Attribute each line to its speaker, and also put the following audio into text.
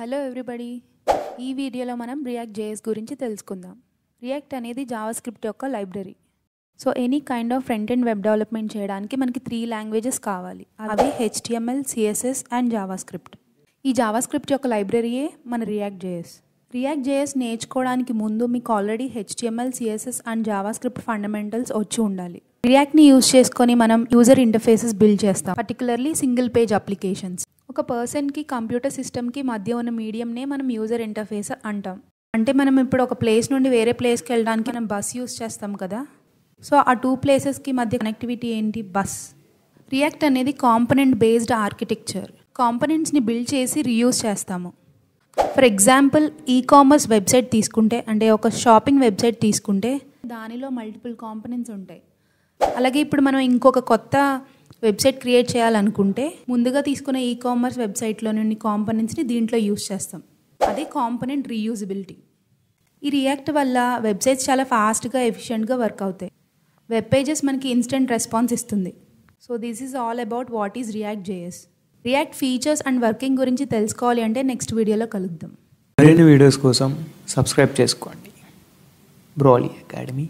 Speaker 1: hello everybody ఈ వీడియోలో మనం రియాక్ట్ జేఎస్ గురించి తెలుసుకుందాం రియాక్ట్ అనేది జావా స్క్రిప్ట్ యొక్క library so any kind of front end web development చేయడానికి మనకి త్రీ లాంగ్వేజెస్ కావాలి అవి HTML CSS and JavaScript ఈ జావా స్క్రిప్ట్ యొక్క లైబ్రరీయే మన రియాక్ట్ జేఎస్ రియాక్ట్ జేఎస్ నేర్చుకోవడానికి ముందు మీకు already HTML CSS and JavaScript fundamentals వచ్చి ఉండాలి రియాక్ట్ని యూజ్ చేసుకొని మనం యూజర్ ఇంటర్ఫేసెస్ బిల్డ్ చేస్తాం పర్టికులర్లీ సింగిల్ పేజ్ అప్లికేషన్స్ ఒక పర్సన్కి కంప్యూటర్ సిస్టమ్కి మధ్య ఉన్న మీడియంనే మనం యూజర్ ఇంటర్ఫేస్ అంటాం అంటే మనం ఇప్పుడు ఒక ప్లేస్ నుండి వేరే ప్లేస్కి వెళ్ళడానికి మనం బస్ యూజ్ చేస్తాం కదా సో ఆ టూ ప్లేసెస్కి మధ్య కనెక్టివిటీ ఏంటి బస్ రియాక్ట్ అనేది కాంపనెంట్ బేస్డ్ ఆర్కిటెక్చర్ కాంపనెంట్స్ని బిల్డ్ చేసి రీయూజ్ చేస్తాము for example e commerce website తీసుకుంటే అంటే ఒక షాపింగ్ వెబ్సైట్ తీసుకుంటే దానిలో మల్టిపుల్ కాంపనెంట్స్ ఉంటాయి అలాగే ఇప్పుడు మనం ఇంకొక కొత్త వెబ్సైట్ క్రియేట్ చేయాలనుకుంటే ముందుగా తీసుకునే ఈ కామర్స్ వెబ్సైట్లో నుండి కాంపనెంట్స్ని దీంట్లో యూస్ చేస్తాం అదే కాంపనెంట్ రీయూజిబిలిటీ ఈ రియాక్ట్ వల్ల వెబ్సైట్స్ చాలా ఫాస్ట్గా ఎఫిషియెంట్గా వర్క్ అవుతాయి వెబ్ పేజెస్ మనకి ఇన్స్టెంట్ రెస్పాన్స్ ఇస్తుంది so this is all about what is React JS React features and working గురించి తెలుసుకోవాలి అంటే నెక్స్ట్ వీడియోలో కలుద్దాం మరిన్ని వీడియోస్ కోసం సబ్స్క్రైబ్ చేసుకోండి బ్రాలీ అకాడమీ